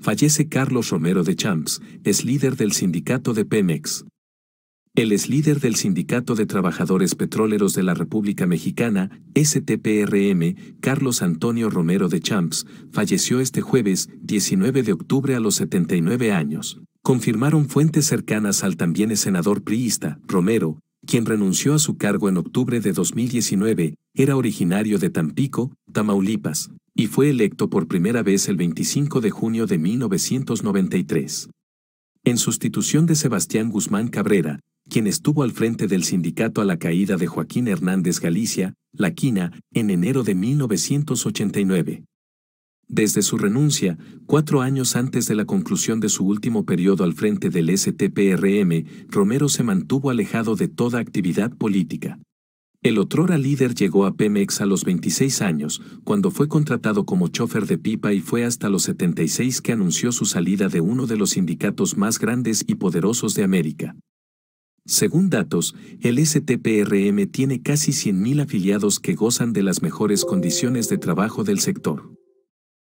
fallece Carlos Romero de Champs, es líder del sindicato de Pemex. El es líder del Sindicato de Trabajadores Petroleros de la República Mexicana, STPRM, Carlos Antonio Romero de Champs, falleció este jueves 19 de octubre a los 79 años. Confirmaron fuentes cercanas al también senador priista, Romero, quien renunció a su cargo en octubre de 2019, era originario de Tampico, Tamaulipas y fue electo por primera vez el 25 de junio de 1993. En sustitución de Sebastián Guzmán Cabrera, quien estuvo al frente del sindicato a la caída de Joaquín Hernández Galicia, La Quina, en enero de 1989. Desde su renuncia, cuatro años antes de la conclusión de su último periodo al frente del STPRM, Romero se mantuvo alejado de toda actividad política. El otrora líder llegó a Pemex a los 26 años, cuando fue contratado como chofer de pipa y fue hasta los 76 que anunció su salida de uno de los sindicatos más grandes y poderosos de América. Según datos, el STPRM tiene casi 100.000 afiliados que gozan de las mejores condiciones de trabajo del sector.